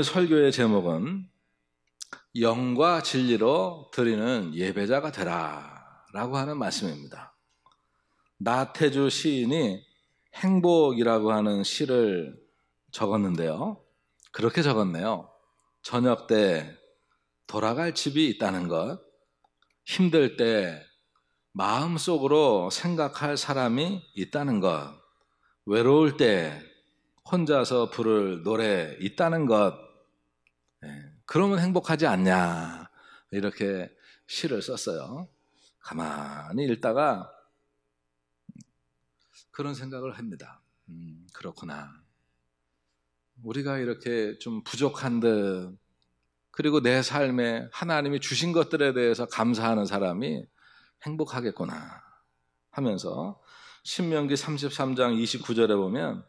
오늘 설교의 제목은 영과 진리로 드리는 예배자가 되라 라고 하는 말씀입니다. 나태주 시인이 행복이라고 하는 시를 적었는데요. 그렇게 적었네요. 저녁 때 돌아갈 집이 있다는 것, 힘들 때 마음속으로 생각할 사람이 있다는 것, 외로울 때 혼자서 부를 노래 있다는 것, 예, 그러면 행복하지 않냐. 이렇게 시를 썼어요. 가만히 읽다가 그런 생각을 합니다. 음, 그렇구나. 우리가 이렇게 좀 부족한 듯, 그리고 내 삶에 하나님이 주신 것들에 대해서 감사하는 사람이 행복하겠구나 하면서 신명기 33장 29절에 보면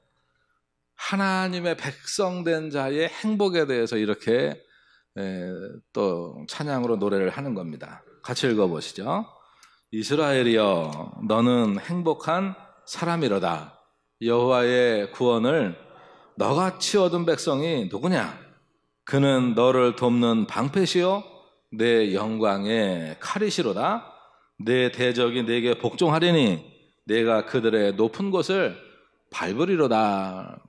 하나님의 백성된 자의 행복에 대해서 이렇게 예, 또 찬양으로 노래를 하는 겁니다. 같이 읽어보시죠. 이스라엘이여, 너는 행복한 사람이로다. 여호와의 구원을 너같이 얻은 백성이 누구냐? 그는 너를 돕는 방패시요, 내 영광의 칼이시로다. 내 대적이 내게 복종하리니 내가 그들의 높은 곳을 밟으리로다.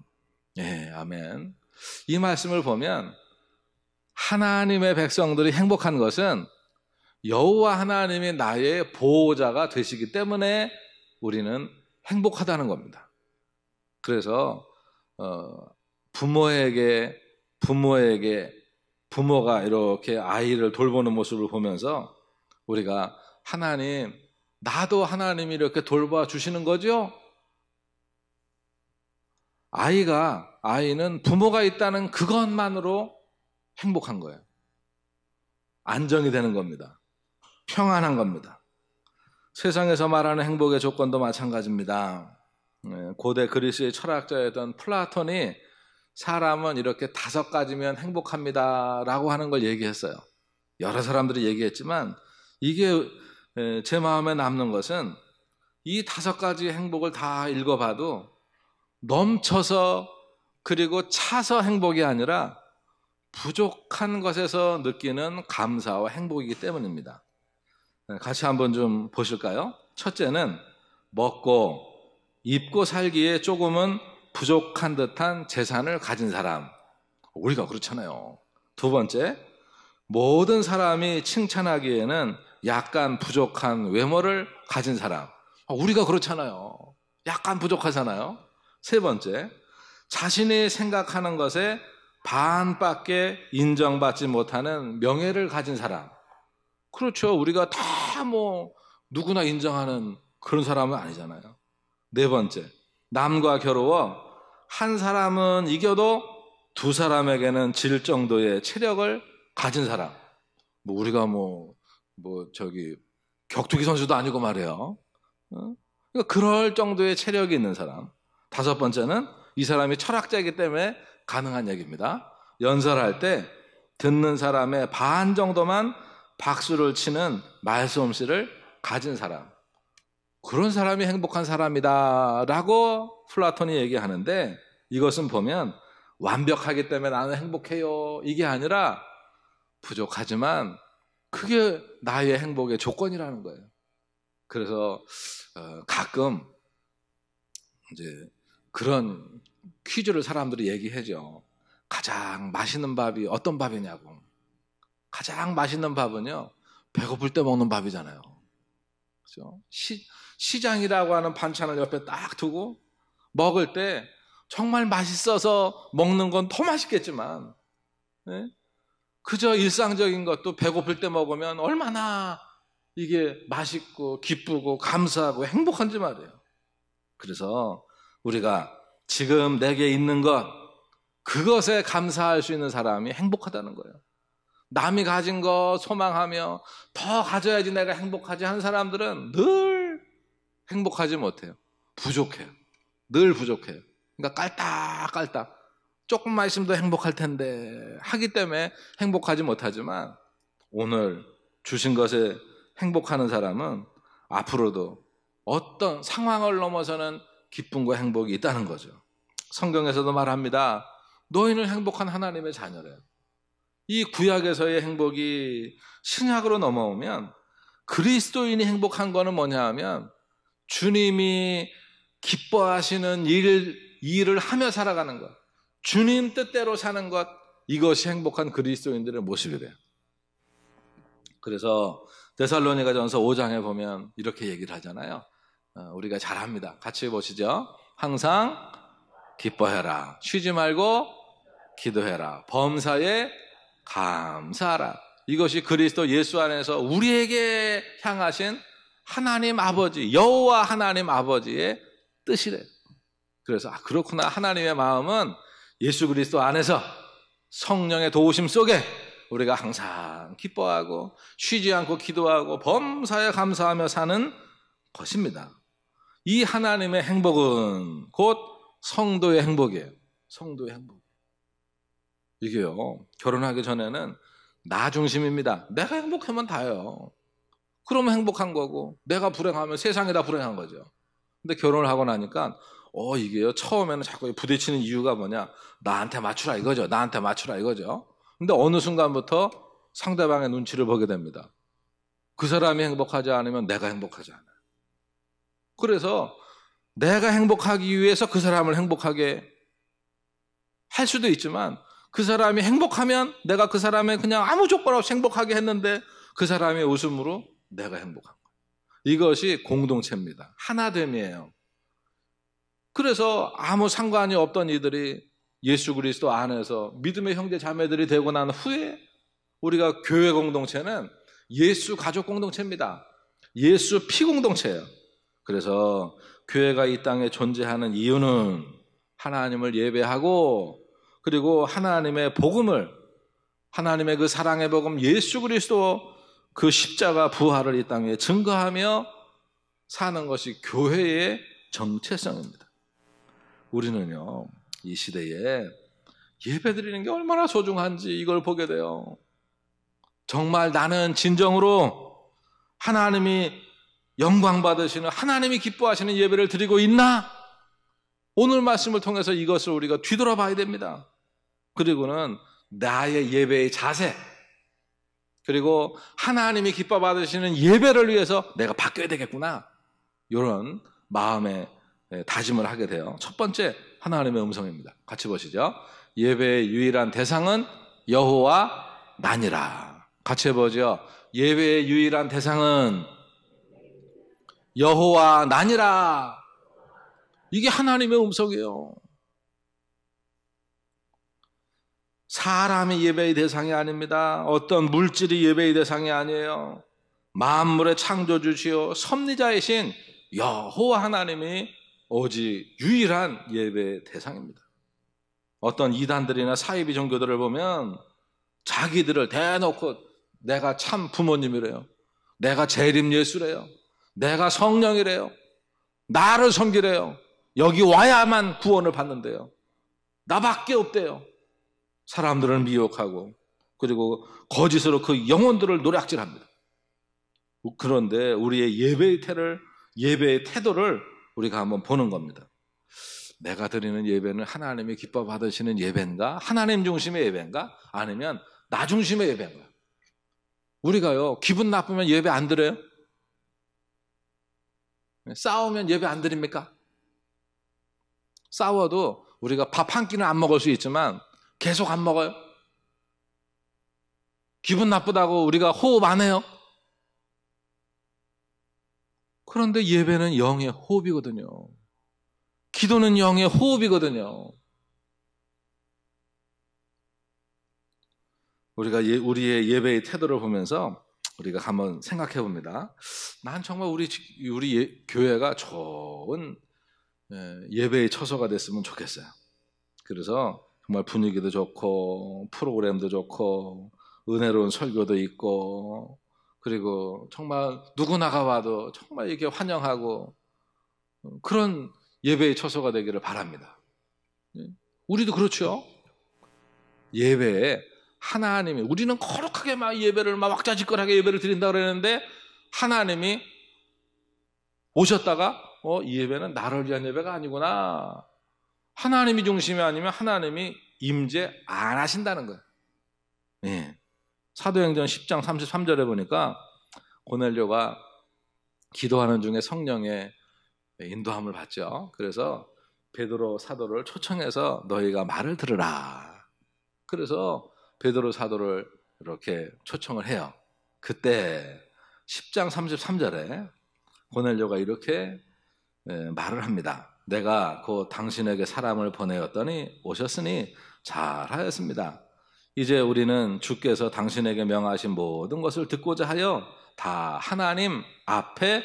예, 아멘. 이 말씀을 보면 하나님의 백성들이 행복한 것은 여호와 하나님이 나의 보호자가 되시기 때문에 우리는 행복하다는 겁니다. 그래서 어, 부모에게 부모에게 부모가 이렇게 아이를 돌보는 모습을 보면서 우리가 하나님 나도 하나님이 이렇게 돌봐 주시는 거죠? 아이가, 아이는 부모가 있다는 그것만으로 행복한 거예요. 안정이 되는 겁니다. 평안한 겁니다. 세상에서 말하는 행복의 조건도 마찬가지입니다. 네, 고대 그리스의 철학자였던 플라톤이 사람은 이렇게 다섯 가지면 행복합니다. 라고 하는 걸 얘기했어요. 여러 사람들이 얘기했지만 이게 제 마음에 남는 것은 이 다섯 가지 행복을 다 읽어봐도 넘쳐서 그리고 차서 행복이 아니라 부족한 것에서 느끼는 감사와 행복이기 때문입니다. 네, 같이 한번 좀 보실까요? 첫째는 먹고 입고 살기에 조금은 부족한 듯한 재산을 가진 사람. 우리가 그렇잖아요. 두 번째, 모든 사람이 칭찬하기에는 약간 부족한 외모를 가진 사람. 아, 우리가 그렇잖아요. 약간 부족하잖아요. 세 번째, 자신이 생각하는 것에 반밖에 인정받지 못하는 명예를 가진 사람. 그렇죠. 우리가 다 뭐 누구나 인정하는 그런 사람은 아니잖아요. 네 번째, 남과 겨루어 한 사람은 이겨도 두 사람에게는 질 정도의 체력을 가진 사람. 뭐 우리가 뭐, 뭐 저기 격투기 선수도 아니고 말이에요. 그러니까 그럴 정도의 체력이 있는 사람. 다섯 번째는 이 사람이 철학자이기 때문에 가능한 얘기입니다. 연설할 때 듣는 사람의 반 정도만 박수를 치는 말솜씨를 가진 사람. 그런 사람이 행복한 사람이다. 라고 플라톤이 얘기하는데 이것은 보면 완벽하기 때문에 나는 행복해요. 이게 아니라 부족하지만 그게 나의 행복의 조건이라는 거예요. 그래서 어, 가끔 이제 그런 퀴즈를 사람들이 얘기해죠. 가장 맛있는 밥이 어떤 밥이냐고. 가장 맛있는 밥은요, 배고플 때 먹는 밥이잖아요. 그죠? 시, 시장이라고 하는 반찬을 옆에 딱 두고 먹을 때 정말 맛있어서 먹는 건 더 맛있겠지만, 네? 그저 일상적인 것도 배고플 때 먹으면 얼마나 이게 맛있고 기쁘고 감사하고 행복한지 말이에요. 그래서 우리가 지금 내게 있는 것, 그것에 감사할 수 있는 사람이 행복하다는 거예요. 남이 가진 것 소망하며 더 가져야지 내가 행복하지 한 사람들은 늘 행복하지 못해요. 부족해요. 늘 부족해요. 그러니까 깔딱깔딱. 조금만 있으면 더 행복할 텐데 하기 때문에 행복하지 못하지만 오늘 주신 것에 행복하는 사람은 앞으로도 어떤 상황을 넘어서는 기쁨과 행복이 있다는 거죠. 성경에서도 말합니다. 노인을 행복한 하나님의 자녀래요. 이 구약에서의 행복이 신약으로 넘어오면 그리스도인이 행복한 거는 뭐냐 하면 주님이 기뻐하시는 일, 일을 하며 살아가는 것. 주님 뜻대로 사는 것. 이것이 행복한 그리스도인들의 모습이래요. 그래서 데살로니가 전서 5장에 보면 이렇게 얘기를 하잖아요. 어, 우리가 잘합니다. 같이 보시죠. 항상 기뻐해라. 쉬지 말고 기도해라. 범사에 감사하라. 이것이 그리스도 예수 안에서 우리에게 향하신 하나님 아버지, 여호와 하나님 아버지의 뜻이래요. 그래서 아 그렇구나. 하나님의 마음은 예수 그리스도 안에서 성령의 도우심 속에 우리가 항상 기뻐하고 쉬지 않고 기도하고 범사에 감사하며 사는 것입니다. 이 하나님의 행복은 곧 성도의 행복이에요. 성도의 행복. 이게요. 결혼하기 전에는 나 중심입니다. 내가 행복하면 다요. 그러면 행복한 거고 내가 불행하면 세상에다 불행한 거죠. 근데 결혼을 하고 나니까 어 이게요. 처음에는 자꾸 부딪히는 이유가 뭐냐? 나한테 맞추라 이거죠. 나한테 맞추라 이거죠. 근데 어느 순간부터 상대방의 눈치를 보게 됩니다. 그 사람이 행복하지 않으면 내가 행복하지 않아. 요 그래서 내가 행복하기 위해서 그 사람을 행복하게 할 수도 있지만 그 사람이 행복하면 내가 그 사람의 그냥 아무 조건 없이 행복하게 했는데 그 사람의 웃음으로 내가 행복한 거예요. 이것이 공동체입니다. 하나됨이에요. 그래서 아무 상관이 없던 이들이 예수 그리스도 안에서 믿음의 형제 자매들이 되고 난 후에 우리가 교회 공동체는 예수 가족 공동체입니다. 예수 피 공동체예요. 그래서 교회가 이 땅에 존재하는 이유는 하나님을 예배하고 그리고 하나님의 복음을 하나님의 그 사랑의 복음 예수 그리스도 그 십자가 부활을 이 땅에 증거하며 사는 것이 교회의 정체성입니다. 우리는요, 이 시대에 예배 드리는 게 얼마나 소중한지 이걸 보게 돼요. 정말 나는 진정으로 하나님이 영광 받으시는 하나님이 기뻐하시는 예배를 드리고 있나? 오늘 말씀을 통해서 이것을 우리가 뒤돌아봐야 됩니다. 그리고는 나의 예배의 자세, 그리고 하나님이 기뻐 받으시는 예배를 위해서 내가 바뀌어야 되겠구나. 이런 마음의 예, 다짐을 하게 돼요. 첫 번째 하나님의 음성입니다. 같이 보시죠. 예배의 유일한 대상은 여호와 나니라. 같이 해보죠. 예배의 유일한 대상은 여호와 나니라. 이게 하나님의 음성이에요. 사람이 예배의 대상이 아닙니다. 어떤 물질이 예배의 대상이 아니에요. 만물의 창조주시요 섭리자이신 여호와 하나님이 오직 유일한 예배의 대상입니다. 어떤 이단들이나 사이비 종교들을 보면 자기들을 대놓고 내가 참 부모님이래요. 내가 재림 예수래요. 내가 성령이래요. 나를 섬기래요. 여기 와야만 구원을 받는데요. 나밖에 없대요. 사람들을 미혹하고 그리고 거짓으로 그 영혼들을 노략질합니다. 그런데 우리의 예배의 태를 예배의 태도를 우리가 한번 보는 겁니다. 내가 드리는 예배는 하나님이 기뻐 받으시는 예배인가? 하나님 중심의 예배인가? 아니면 나 중심의 예배인가? 우리가요 기분 나쁘면 예배 안 드려요? 싸우면 예배 안 드립니까? 싸워도 우리가 밥 한 끼는 안 먹을 수 있지만 계속 안 먹어요. 기분 나쁘다고 우리가 호흡 안 해요. 그런데 예배는 영의 호흡이거든요. 기도는 영의 호흡이거든요. 우리가 예, 우리의 예배의 태도를 보면서 우리가 한번 생각해 봅니다. 난 정말 우리 우리 예, 교회가 좋은 예, 예배의 처소가 됐으면 좋겠어요. 그래서 정말 분위기도 좋고 프로그램도 좋고 은혜로운 설교도 있고 그리고 정말 누구나가 와도 정말 이게 환영하고 그런 예배의 처소가 되기를 바랍니다. 예? 우리도 그렇죠. 예배에 하나님이 우리는 거룩하게 막 예배를 막 왁자지껄하게 예배를 드린다 그러는데 하나님이 오셨다가 어, 이 예배는 나를 위한 예배가 아니구나. 하나님이 중심이 아니면 하나님이 임재 안 하신다는 거예요. 예. 사도행전 10장 33절에 보니까 고넬료가 기도하는 중에 성령의 인도함을 받죠. 그래서 베드로 사도를 초청해서 너희가 말을 들으라. 그래서 베드로 사도를 이렇게 초청을 해요. 그때 10장 33절에 고넬료가 이렇게 예, 말을 합니다. 내가 그 당신에게 사람을 보내었더니 오셨으니 잘하였습니다. 이제 우리는 주께서 당신에게 명하신 모든 것을 듣고자 하여 다 하나님 앞에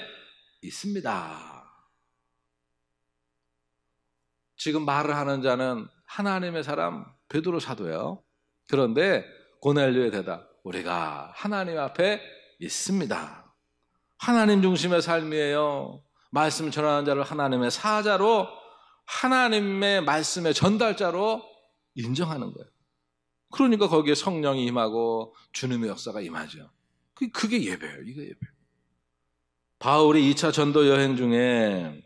있습니다. 지금 말을 하는 자는 하나님의 사람 베드로 사도예요. 그런데 고넬료의 대답, 우리가 하나님 앞에 있습니다. 하나님 중심의 삶이에요. 말씀 전하는 자를 하나님의 사자로, 하나님의 말씀의 전달자로 인정하는 거예요. 그러니까 거기에 성령이 임하고 주님의 역사가 임하죠. 그, 그게 예배예요. 이거 예배. 바울이 2차 전도 여행 중에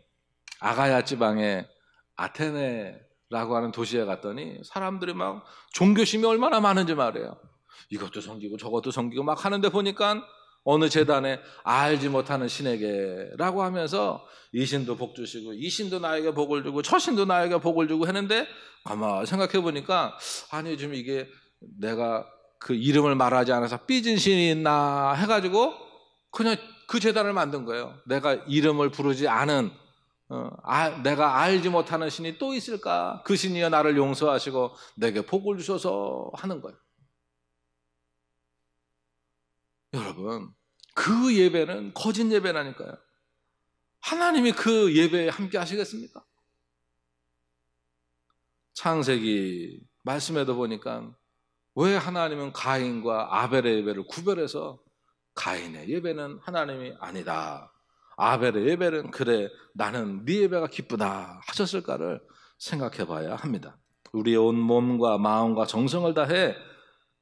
아가야 지방의 아테네 라고 하는 도시에 갔더니 사람들이 막 종교심이 얼마나 많은지 말이에요. 이것도 섬기고 저것도 섬기고 막 하는데 보니까 어느 재단에 알지 못하는 신에게라고 하면서 이 신도 복 주시고 이 신도 나에게 복을 주고 저 신도 나에게 복을 주고 했는데 아마 생각해 보니까 아니 지금 이게 내가 그 이름을 말하지 않아서 삐진 신이 있나 해가지고 그냥 그 재단을 만든 거예요. 내가 이름을 부르지 않은 어, 아, 내가 알지 못하는 신이 또 있을까? 그 신이여 나를 용서하시고 내게 복을 주셔서 하는 거예요. 여러분, 그 예배는 거짓 예배라니까요. 하나님이 그 예배에 함께 하시겠습니까? 창세기 말씀에도 보니까 왜 하나님은 가인과 아벨의 예배를 구별해서 가인의 예배는 하나님이 아니다. 아벨의 예배는 그래 나는 네 예배가 기쁘다 하셨을까를 생각해 봐야 합니다. 우리의 온 몸과 마음과 정성을 다해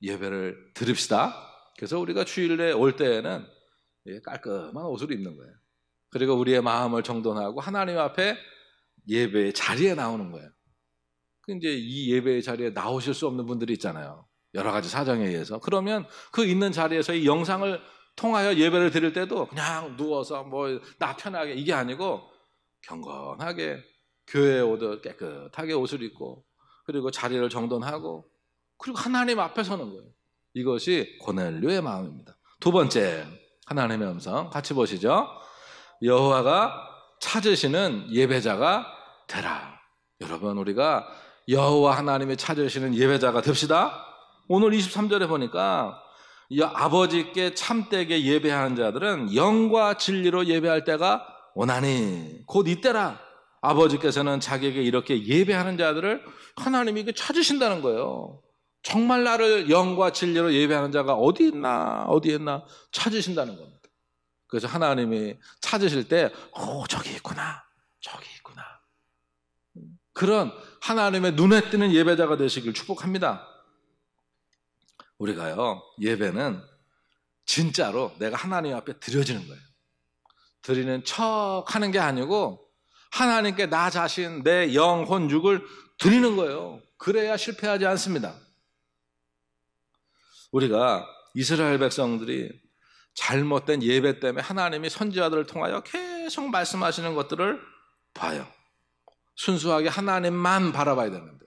예배를 드립시다. 그래서 우리가 주일에 올 때에는 예, 깔끔한 옷을 입는 거예요. 그리고 우리의 마음을 정돈하고 하나님 앞에 예배의 자리에 나오는 거예요. 그 이제 이 예배의 자리에 나오실 수 없는 분들이 있잖아요. 여러 가지 사정에 의해서. 그러면 그 있는 자리에서 이 영상을 통하여 예배를 드릴 때도 그냥 누워서 뭐 나 편하게 이게 아니고 경건하게 교회에 오듯 깨끗하게 옷을 입고 그리고 자리를 정돈하고 그리고 하나님 앞에 서는 거예요. 이것이 고넬료의 마음입니다. 두 번째 하나님의 음성 같이 보시죠. 여호와가 찾으시는 예배자가 되라. 여러분 우리가 여호와 하나님이 찾으시는 예배자가 됩시다. 오늘 23절에 보니까 이 아버지께 참되게 예배하는 자들은 영과 진리로 예배할 때가 오나니 곧 이때라 아버지께서는 자기에게 이렇게 예배하는 자들을 하나님이 찾으신다는 거예요. 정말 나를 영과 진리로 예배하는 자가 어디 있나 어디 있나 찾으신다는 겁니다. 그래서 하나님이 찾으실 때, 오 저기 있구나, 저기 있구나. 그런 하나님의 눈에 띄는 예배자가 되시길 축복합니다. 우리가요, 예배는 진짜로 내가 하나님 앞에 드려지는 거예요. 드리는 척 하는 게 아니고 하나님께 나 자신, 내 영혼, 육을 드리는 거예요. 그래야 실패하지 않습니다. 우리가 이스라엘 백성들이 잘못된 예배 때문에 하나님이 선지자들을 통하여 계속 말씀하시는 것들을 봐요. 순수하게 하나님만 바라봐야 되는데.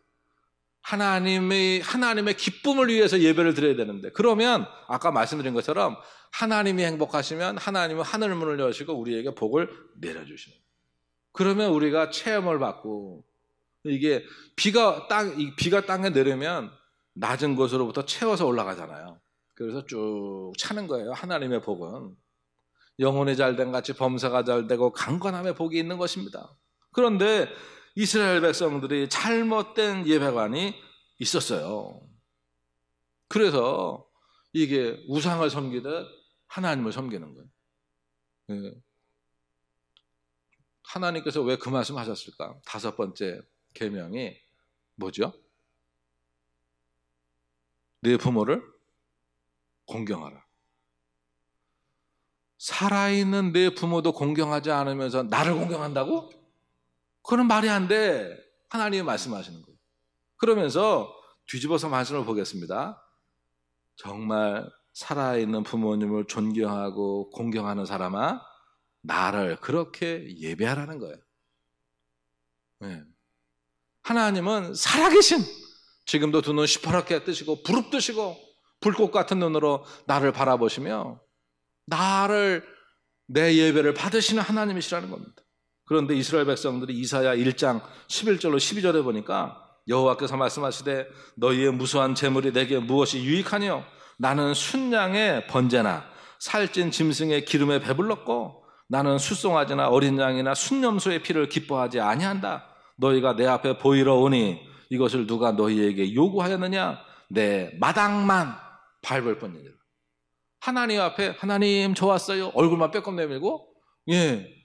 하나님의, 하나님의 기쁨을 위해서 예배를 드려야 되는데, 그러면 아까 말씀드린 것처럼 하나님이 행복하시면 하나님은 하늘 문을 여시고 우리에게 복을 내려주시는 그러면 우리가 체험을 받고, 이게 비가 땅, 비가 땅에 내리면 낮은 곳으로부터 채워서 올라가잖아요. 그래서 쭉 차는 거예요. 하나님의 복은. 영혼이 잘된 같이 범사가 잘 되고 강건함의 복이 있는 것입니다. 그런데 이스라엘 백성들이 잘못된 예배관이 있었어요. 그래서 이게 우상을 섬기듯 하나님을 섬기는 거예요. 네. 하나님께서 왜 그 말씀 하셨을까? 다섯 번째 계명이 뭐죠? 내 부모를 공경하라. 살아있는 내 부모도 공경하지 않으면서 나를 공경한다고? 그건 말이 안 돼. 하나님이 말씀하시는 거예요. 그러면서 뒤집어서 말씀을 보겠습니다. 정말 살아있는 부모님을 존경하고 공경하는 사람아, 나를 그렇게 예배하라는 거예요. 네. 하나님은 살아계신, 지금도 두 눈 시퍼렇게 뜨시고, 부릅뜨시고, 불꽃 같은 눈으로 나를 바라보시며, 나를, 내 예배를 받으시는 하나님이시라는 겁니다. 그런데 이스라엘 백성들이 이사야 1장 11절로 12절에 보니까 여호와께서 말씀하시되 너희의 무수한 재물이 내게 무엇이 유익하뇨? 나는 순양의 번제나 살찐 짐승의 기름에 배불렀고 나는 숫송아지나 어린 양이나 순염소의 피를 기뻐하지 아니한다. 너희가 내 앞에 보이러 오니 이것을 누가 너희에게 요구하였느냐? 내 마당만 밟을 뿐이니라. 하나님 앞에 하나님 좋았어요. 얼굴만 빼꼼 내밀고 예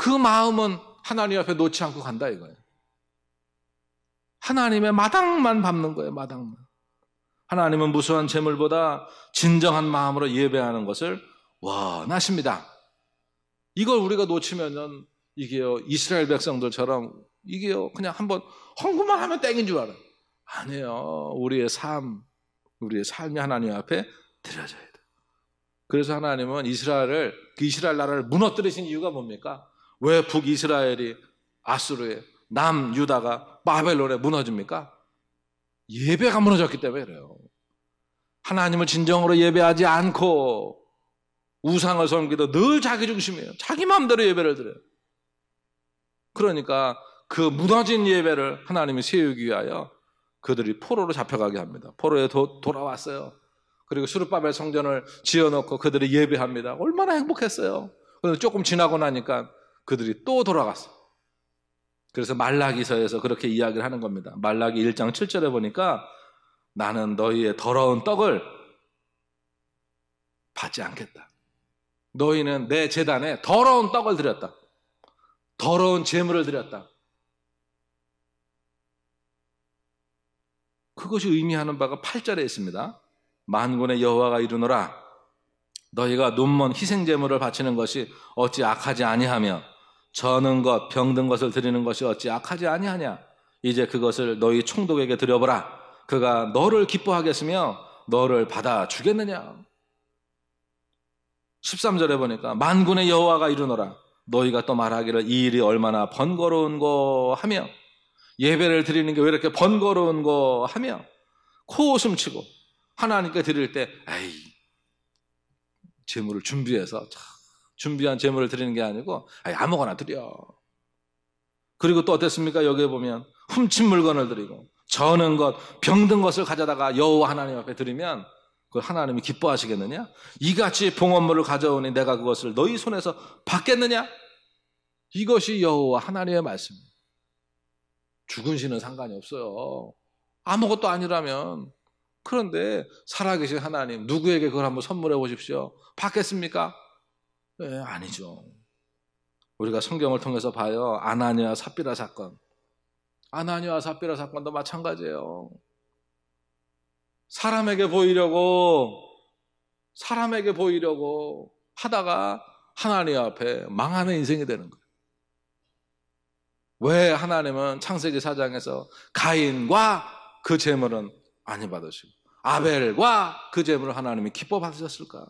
그 마음은 하나님 앞에 놓지 않고 간다 이거예요. 하나님의 마당만 밟는 거예요, 마당만. 하나님은 무수한 재물보다 진정한 마음으로 예배하는 것을 원하십니다. 이걸 우리가 놓치면은 이게요, 이스라엘 백성들처럼 이게요, 그냥 한번 헌금만 하면 땡인 줄 알아요. 아니에요. 우리의 삶, 우리의 삶이 하나님 앞에 드려져야 돼. 그래서 하나님은 이스라엘을, 그 이스라엘 나라를 무너뜨리신 이유가 뭡니까? 왜 북이스라엘이 아수르에 남 유다가 바벨론에 무너집니까? 예배가 무너졌기 때문에 그래요. 하나님을 진정으로 예배하지 않고 우상을 섬기다 늘 자기 중심이에요. 자기 마음대로 예배를 드려요. 그러니까 그 무너진 예배를 하나님이 세우기 위하여 그들이 포로로 잡혀가게 합니다. 포로에 도, 돌아왔어요. 그리고 수르바벨 성전을 지어놓고 그들이 예배합니다. 얼마나 행복했어요. 조금 지나고 나니까 그들이 또 돌아갔어. 그래서 말라기서에서 그렇게 이야기를 하는 겁니다. 말라기 1장 7절에 보니까 나는 너희의 더러운 떡을 받지 않겠다. 너희는 내 재단에 더러운 떡을 드렸다. 더러운 재물을 드렸다. 그것이 의미하는 바가 8절에 있습니다. 만군의 여호와가 이르노라 너희가 눈먼 희생 제물을 바치는 것이 어찌 악하지 아니하며 저는 것 병든 것을 드리는 것이 어찌 악하지 아니하냐 이제 그것을 너희 총독에게 드려보라 그가 너를 기뻐하겠으며 너를 받아 주겠느냐 13절에 보니까 만군의 여호와가 이르노라 너희가 또 말하기를 이 일이 얼마나 번거로운거 하며 예배를 드리는 게 왜 이렇게 번거로운거 하며 코웃음 치고 하나님께 드릴 때 에이 재물을 준비해서 참 준비한 재물을 드리는 게 아니고 아무거나 드려. 그리고 또 어땠습니까? 여기에 보면 훔친 물건을 드리고 저는 것, 병든 것을 가져다가 여호와 하나님 앞에 드리면 그 하나님이 기뻐하시겠느냐? 이같이 봉헌물을 가져오니 내가 그것을 너희 손에서 받겠느냐? 이것이 여호와 하나님의 말씀입니다. 죽은 신은 상관이 없어요. 아무것도 아니라면 그런데 살아계신 하나님 누구에게 그걸 한번 선물해 보십시오. 받겠습니까? 네, 아니죠. 우리가 성경을 통해서 봐요. 아나니아 삽비라 사건. 아나니아 삽비라 사건도 마찬가지예요. 사람에게 보이려고 사람에게 보이려고 하다가 하나님 앞에 망하는 인생이 되는 거예요. 왜 하나님은 창세기 사장에서 가인과 그 재물은 아니 받으시고 아벨과 그 재물을 하나님이 기뻐 받으셨을까?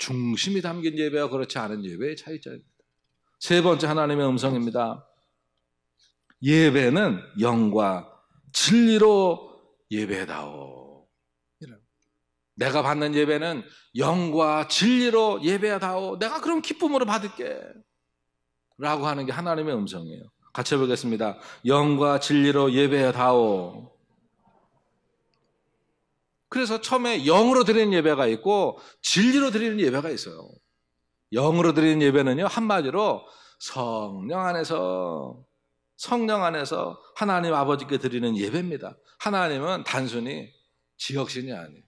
중심이 담긴 예배와 그렇지 않은 예배의 차이점입니다. 세 번째 하나님의 음성입니다. 예배는 영과 진리로 예배다오. 내가 받는 예배는 영과 진리로 예배다오. 내가 그럼 기쁨으로 받을게. 라고 하는 게 하나님의 음성이에요. 같이 해보겠습니다. 영과 진리로 예배다오. 그래서 처음에 영으로 드리는 예배가 있고 진리로 드리는 예배가 있어요. 영으로 드리는 예배는요, 한마디로 성령 안에서, 성령 안에서 하나님 아버지께 드리는 예배입니다. 하나님은 단순히 지역신이 아니에요.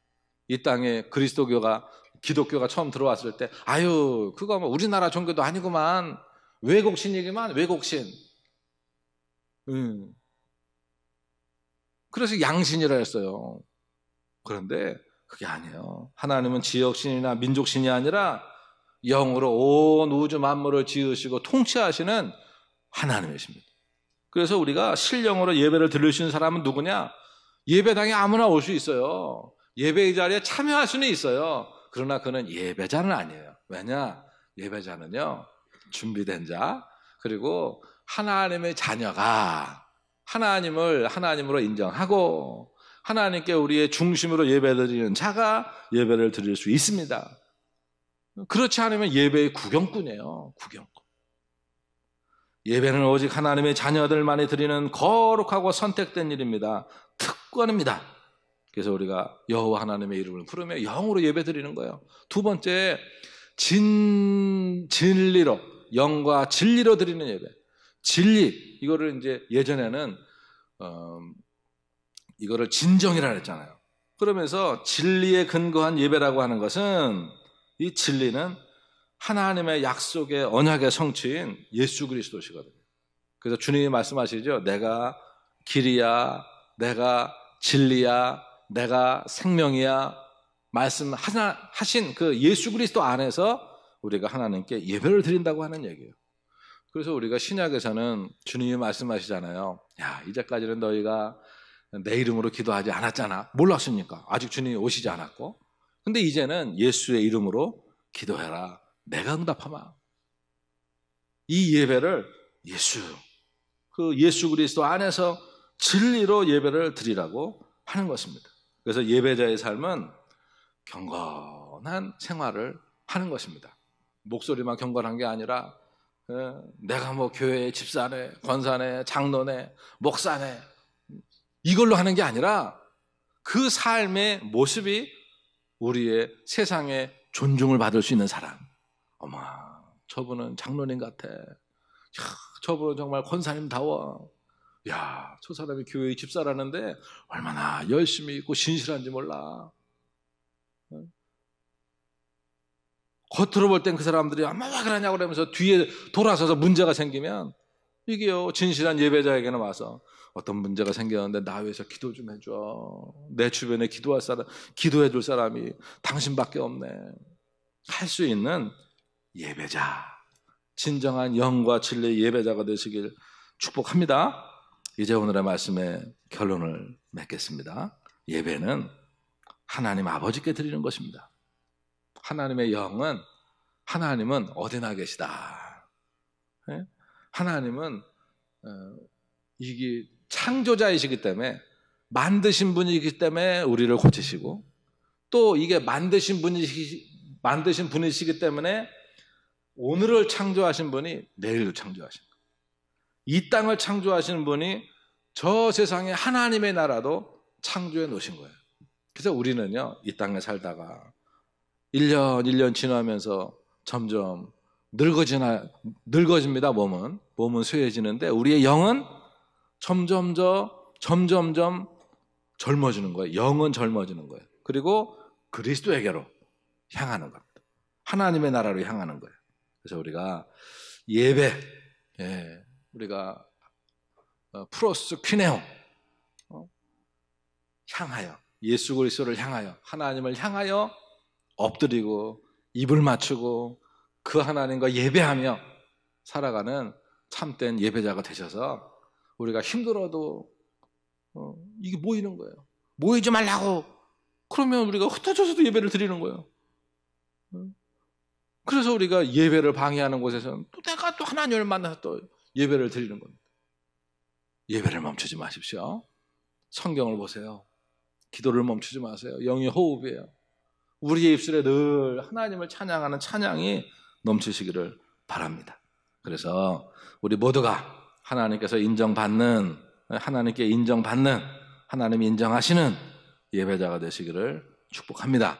이 땅에 그리스도교가, 기독교가 처음 들어왔을 때, 아유, 그거 뭐 우리나라 종교도 아니구만. 외국신이기만, 외국신. 음. 그래서 양신이라 했어요. 그런데 그게 아니에요. 하나님은 지역신이나 민족신이 아니라 영으로 온 우주 만물을 지으시고 통치하시는 하나님이십니다. 그래서 우리가 신령으로 예배를 들으시는 사람은 누구냐? 예배당에 아무나 올 수 있어요. 예배의 자리에 참여할 수는 있어요. 그러나 그는 예배자는 아니에요. 왜냐? 예배자는요, 준비된 자, 그리고 하나님의 자녀가 하나님을 하나님으로 인정하고 하나님께 우리의 중심으로 예배드리는 자가 예배를 드릴 수 있습니다. 그렇지 않으면 예배의 구경꾼이에요. 구경꾼. 예배는 오직 하나님의 자녀들만이 드리는 거룩하고 선택된 일입니다. 특권입니다. 그래서 우리가 여호와 하나님의 이름을 부르며 영으로 예배 드리는 거예요. 두 번째 진 진리로 영과 진리로 드리는 예배. 진리 이거를 이제 예전에는 어, 이거를 진정이라 했잖아요. 그러면서 진리에 근거한 예배라고 하는 것은 이 진리는 하나님의 약속의 언약의 성취인 예수 그리스도시거든요. 그래서 주님이 말씀하시죠. 내가 길이야, 내가 진리야, 내가 생명이야 말씀하신 그 예수 그리스도 안에서 우리가 하나님께 예배를 드린다고 하는 얘기예요. 그래서 우리가 신약에서는 주님이 말씀하시잖아요. 야, 이제까지는 너희가 내 이름으로 기도하지 않았잖아. 몰랐습니까? 아직 주님이 오시지 않았고. 근데 이제는 예수의 이름으로 기도해라. 내가 응답하마. 이 예배를 예수, 그 예수 그리스도 안에서 진리로 예배를 드리라고 하는 것입니다. 그래서 예배자의 삶은 경건한 생활을 하는 것입니다. 목소리만 경건한 게 아니라 어, 내가 뭐 교회의 집사네, 권사네, 장로네, 목사네 이걸로 하는 게 아니라 그 삶의 모습이 우리의 세상에 존중을 받을 수 있는 사람. 어머, 저분은 장로님 같아. 야, 저분은 정말 권사님다워. 야, 저 사람이 교회의 집사라는데 얼마나 열심히 있고 진실한지 몰라. 겉으로 볼 땐 그 사람들이 아마 왜 그러냐고 그러면서 뒤에 돌아서서 문제가 생기면 이게요, 진실한 예배자에게는 와서 어떤 문제가 생겼는데 나 위해서 기도 좀 해줘. 내 주변에 기도할 사람, 기도해 줄 사람이 당신밖에 없네. 할 수 있는 예배자. 진정한 영과 진리의 예배자가 되시길 축복합니다. 이제 오늘의 말씀에 결론을 맺겠습니다. 예배는 하나님 아버지께 드리는 것입니다. 하나님의 영은 하나님은 어디나 계시다. 예? 하나님은 어, 이게 창조자이시기 때문에 만드신 분이기 때문에 우리를 고치시고 또 이게 만드신 분이시 만드신 분이시기 때문에 오늘을 창조하신 분이 내일도 창조하신 거예요. 이 땅을 창조하시는 분이 저 세상에 하나님의 나라도 창조해 놓으신 거예요. 그래서 우리는요, 이 땅에 살다가 1년, 1년 지나면서 점점 늙어지나, 늙어집니다, 몸은. 몸은 쇠해지는데 우리의 영은 점점 더 점점점 젊어지는 거예요. 영은 젊어지는 거예요. 그리고 그리스도에게로 향하는 겁니다. 하나님의 나라로 향하는 거예요. 그래서 우리가 예배, 예, 우리가 어, 프로스 퀴네오 어? 향하여 예수 그리스도를 향하여 하나님을 향하여 엎드리고 입을 맞추고 그 하나님과 예배하며 살아가는 참된 예배자가 되셔서 우리가 힘들어도 어, 이게 모이는 거예요. 모이지 말라고. 그러면 우리가 흩어져서도 예배를 드리는 거예요. 어? 그래서 우리가 예배를 방해하는 곳에서는 또 내가 또 하나님을 만나서 또 예배를 드리는 겁니다. 예배를 멈추지 마십시오. 성경을 보세요. 기도를 멈추지 마세요. 영의 호흡이에요. 우리의 입술에 늘 하나님을 찬양하는 찬양이 넘치시기를 바랍니다. 그래서 우리 모두가 하나님께서 인정받는, 하나님께 인정받는, 하나님 인정하시는 예배자가 되시기를 축복합니다.